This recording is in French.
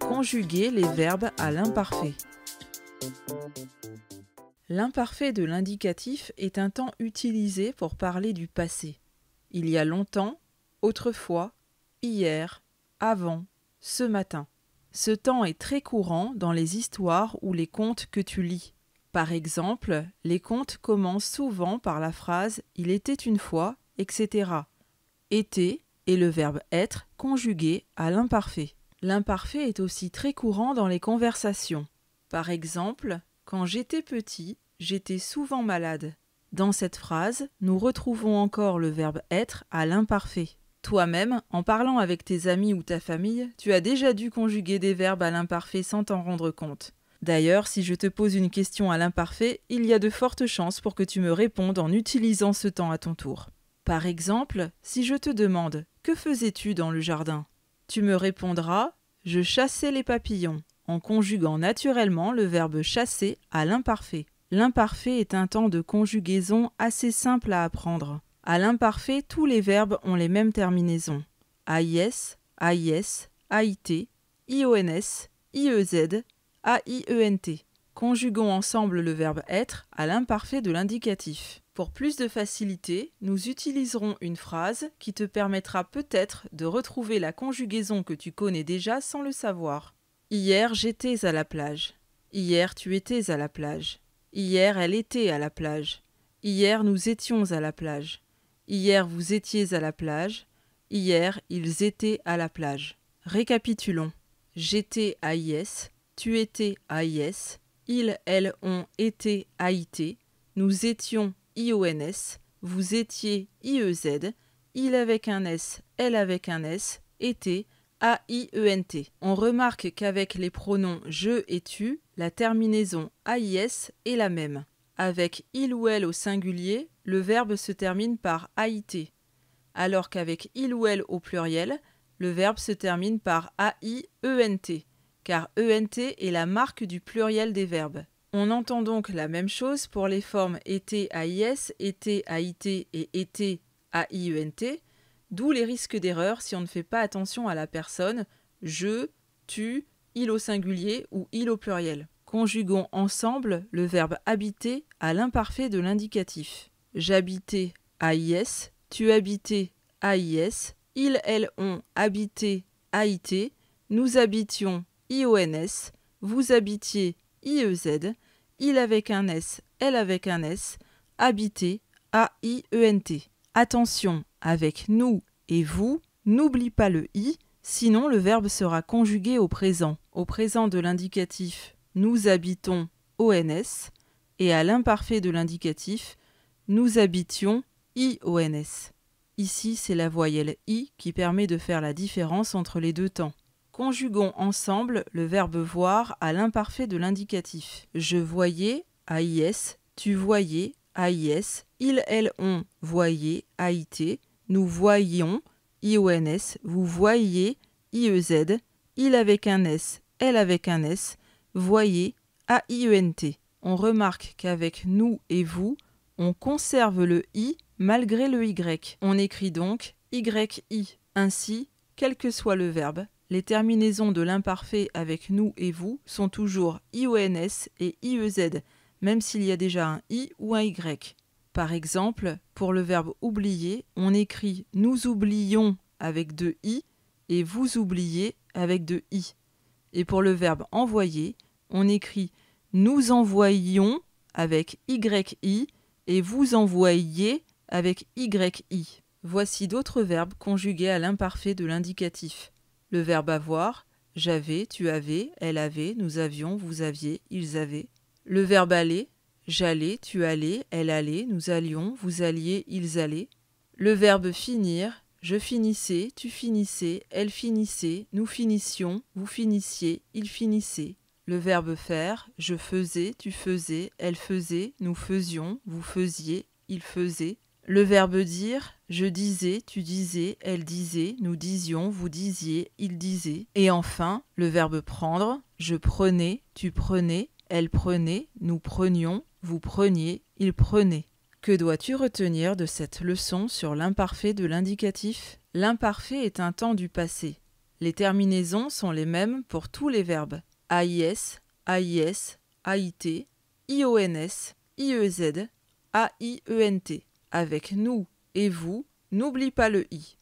Conjuguer les verbes à l'imparfait. L'imparfait de l'indicatif est un temps utilisé pour parler du passé. Il y a longtemps, autrefois, hier, avant, ce matin. Ce temps est très courant dans les histoires ou les contes que tu lis. Par exemple, les contes commencent souvent par la phrase Il était une fois, etc. Été, et le verbe être conjugué à l'imparfait. L'imparfait est aussi très courant dans les conversations. Par exemple, quand j'étais petit, j'étais souvent malade. Dans cette phrase, nous retrouvons encore le verbe être à l'imparfait. Toi-même, en parlant avec tes amis ou ta famille, tu as déjà dû conjuguer des verbes à l'imparfait sans t'en rendre compte. D'ailleurs, si je te pose une question à l'imparfait, il y a de fortes chances pour que tu me répondes en utilisant ce temps à ton tour. Par exemple, si je te demande Que faisais-tu dans le jardin Tu me répondras Je chassais les papillons, en conjuguant naturellement le verbe chasser à l'imparfait. L'imparfait est un temps de conjugaison assez simple à apprendre. À l'imparfait, tous les verbes ont les mêmes terminaisons. AIS, AIS, AIT, IONS, IEZ, AIENT. Conjuguons ensemble le verbe être à l'imparfait de l'indicatif. Pour plus de facilité, nous utiliserons une phrase qui te permettra peut-être de retrouver la conjugaison que tu connais déjà sans le savoir. Hier j'étais à la plage. Hier tu étais à la plage. Hier elle était à la plage. Hier nous étions à la plage. Hier vous étiez à la plage. Hier ils étaient à la plage. Récapitulons. J'étais à IS, tu étais à IS, ils, elles ont été à nous étions IONS, vous étiez IEZ, il avec un S, elle avec un S, était, a i e On remarque qu'avec les pronoms je et tu, la terminaison AIS est la même. Avec il ou elle au singulier, le verbe se termine par AIT, alors qu'avec il ou elle au pluriel, le verbe se termine par AIENT, car ENT est la marque du pluriel des verbes. On entend donc la même chose pour les formes été e AIS, été e it » et été e AIENT, d'où les risques d'erreur si on ne fait pas attention à la personne je, tu, il au singulier ou il au pluriel. Conjuguons ensemble le verbe habiter à l'imparfait de l'indicatif. J'habitais AIS, tu habitais AIS, ils, elles ont habité AIT, nous habitions IONS, vous habitiez IEZ, il avec un S, elle avec un S, habité A-I-E-N-T. Attention, avec nous et vous, n'oublie pas le I, sinon le verbe sera conjugué au présent, au présent de l'indicatif nous habitons ONS et à l'imparfait de l'indicatif nous habitions IONS. Ici, c'est la voyelle I qui permet de faire la différence entre les deux temps. Conjuguons ensemble le verbe voir à l'imparfait de l'indicatif. Je voyais, AIS, tu voyais, AIS, ils, elles, ont, voyait, AIT, nous voyions, IONS, vous voyiez, IEZ, il avec un S, elle avec un S, voyez, AIENT. On remarque qu'avec nous et vous, on conserve le I malgré le Y. On écrit donc y i. Ainsi, quel que soit le verbe, les terminaisons de l'imparfait avec nous et vous sont toujours IONS et IEZ, même s'il y a déjà un I ou un Y. Par exemple, pour le verbe oublier, on écrit nous oublions avec deux I et vous oubliez avec deux I. Et pour le verbe envoyer, on écrit nous envoyions avec y-i » et vous envoyiez avec YI. Voici d'autres verbes conjugués à l'imparfait de l'indicatif. Le verbe avoir, j'avais, tu avais, elle avait, nous avions, vous aviez, ils avaient. Le verbe aller, j'allais, tu allais, elle allait, nous allions, vous alliez, ils allaient. Le verbe finir, je finissais, tu finissais, elle finissait, nous finissions, vous finissiez, ils finissaient. Le verbe faire, je faisais, tu faisais, elle faisait, nous faisions, vous faisiez, ils faisaient. Le verbe dire, je disais, tu disais, elle disait, nous disions, vous disiez, il disait. Et enfin, le verbe prendre, je prenais, tu prenais, elle prenait, nous prenions, vous preniez, il prenait. Que dois-tu retenir de cette leçon sur l'imparfait de l'indicatif L'imparfait est un temps du passé. Les terminaisons sont les mêmes pour tous les verbes AIS, AIS, AIT, IONS, IEZ, AIENT avec nous et vous, n'oublie pas le i.